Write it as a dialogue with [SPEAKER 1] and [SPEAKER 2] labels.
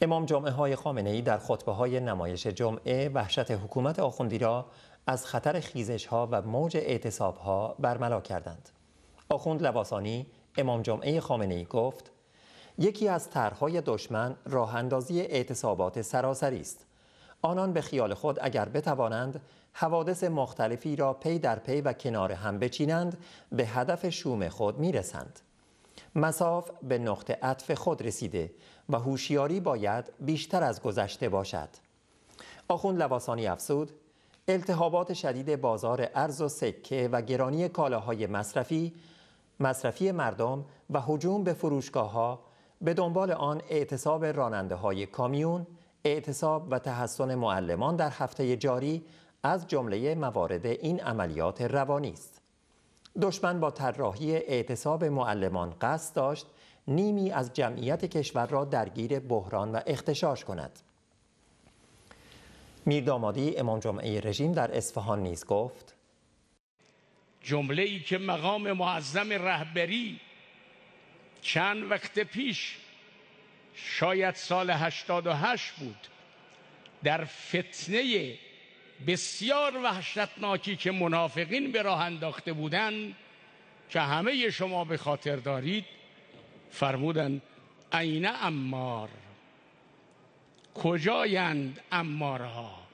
[SPEAKER 1] امام جمعه های خامنه ای در خطبه های نمایش جمعه وحشت حکومت آخوندی را از خطر خیزش ها و موج اعتصاب ها برملا کردند. آخوند لباسانی امام جمعه خامنه ای گفت یکی از طرحهای دشمن راه اندازی اعتصابات سراسری است. آنان به خیال خود اگر بتوانند حوادث مختلفی را پی در پی و کنار هم بچینند به هدف شوم خود میرسند. مساف به نقطه عطف خود رسیده و هوشیاری باید بیشتر از گذشته باشد. آخون لواسانی افسود التهابات شدید بازار ارز و سکه و گرانی کالاهای مصرفی مصرفی مردم و حجوم به فروشگاه ها به دنبال آن اعتصاب راننده های کامیون اعتصاب و تحسن معلمان در هفته جاری از جمله موارد این عملیات روانی است دشمن با طراحی اعتصاب معلمان قصد داشت نیمی از جمعیت کشور را درگیر بحران و اختشاش کند میردامادی امام جمعه رژیم در
[SPEAKER 2] اصفهان نیز گفت جمله ای که مقام معظم رهبری چند وقت پیش شاید سال 88 بود در فتنه بسیار وحشتناکی که منافقین به راه انداخته بودند که همه شما به خاطر دارید فرمودند عین امار کجایند امارها